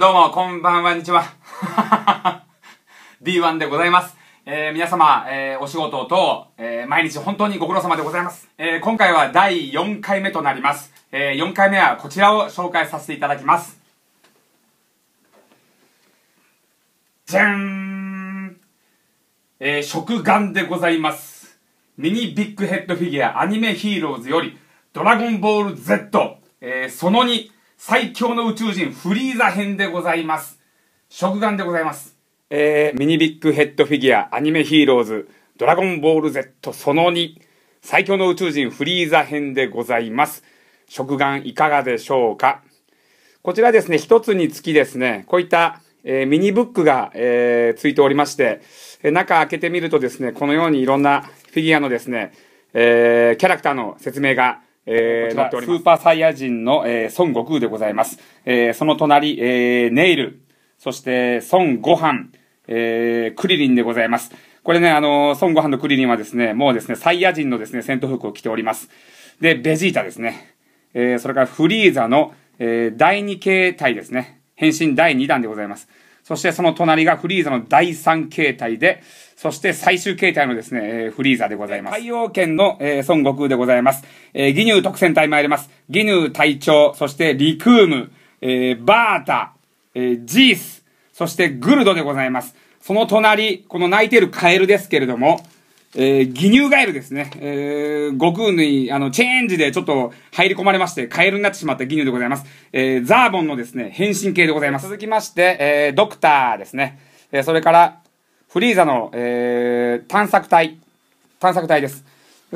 どうも、こんばんは、にちは。D1 でございます。えー、皆様、えー、お仕事と、えー、毎日本当にご苦労様でございます。えー、今回は第4回目となります。えー、4回目はこちらを紹介させていただきます。じゃんえー、食玩でございます。ミニビッグヘッドフィギュアアニメヒーローズより、ドラゴンボール Z、えー、その2、最強の宇宙人フリーザ編でございます。食眼でございます。えー、ミニビッグヘッドフィギュア、アニメヒーローズ、ドラゴンボール Z その2、最強の宇宙人フリーザ編でございます。食眼いかがでしょうかこちらですね、一つにつきですね、こういった、えー、ミニブックが、えー、ついておりまして、え中開けてみるとですね、このようにいろんなフィギュアのですね、えー、キャラクターの説明がえー、こちら、スーパーサイヤ人の、えー、孫悟空でございます。えー、その隣、えー、ネイル、そして孫悟飯、えー、クリリンでございます。これね、あの孫悟飯のクリリンはですね、もうですね、サイヤ人のですね、戦闘服を着ております。で、ベジータですね。えー、それからフリーザの、えー、第2形態ですね。変身第2弾でございます。そしてその隣がフリーザの第3形態で、そして最終形態のですね、えー、フリーザでございます。海洋圏の、えー、孫悟空でございます。えー、ギニュー特選隊参ります。ギニュー隊長、そしてリクーム、えー、バータ、えー、ジース、そしてグルドでございます。その隣、この泣いてるカエルですけれども、えー、ギニューガエルですね。えー、悟空に、あの、チェンジでちょっと入り込まれまして、カエルになってしまったギニューでございます。えー、ザーボンのですね、変身系でございます。続きまして、えー、ドクターですね。えー、それから、フリーザの、えー、探索隊、探索隊です。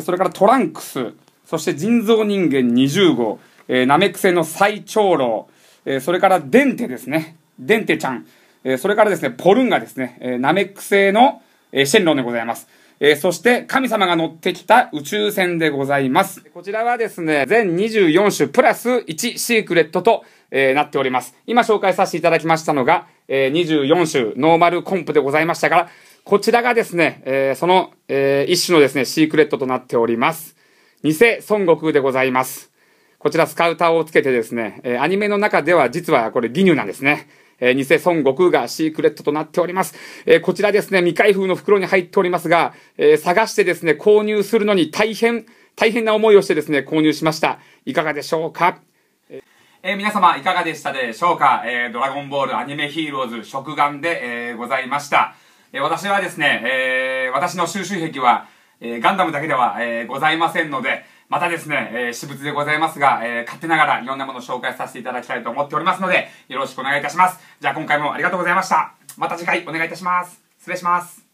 それからトランクス、そして人造人間20号、えー、ナメック星の最長老、えー、それからデンテですね。デンテちゃん。えー、それからですね、ポルンガですね、えー、ナメック星の、えー、シェンロンでございます。えー、そして神様が乗ってきた宇宙船でございます。こちらはですね、全24種プラス1シークレットと、えー、なっております。今紹介させていただきましたのが、えー、24種ノーマルコンプでございましたから、こちらがですね、えー、その、えー、一種のですね、シークレットとなっております。偽孫悟空でございます。こちらスカウターをつけてですね、えアニメの中では実はこれギニューなんですね。えー、偽孫悟空がシークレットとなっております。えー、こちらですね、未開封の袋に入っておりますが、えー、探してですね、購入するのに大変、大変な思いをしてですね、購入しました。いかがでしょうかえ皆様いかがでしたでしょうか、えドラゴンボールアニメヒーローズ食眼で、えございました。え私はですね、え私の収集癖は、えガンダムだけでは、えございませんので、またですね、えー、私物でございますが、えー、勝手ながらいろんなものを紹介させていただきたいと思っておりますので、よろしくお願いいたします。じゃあ今回もありがとうございました。また次回お願いいたします。失礼します。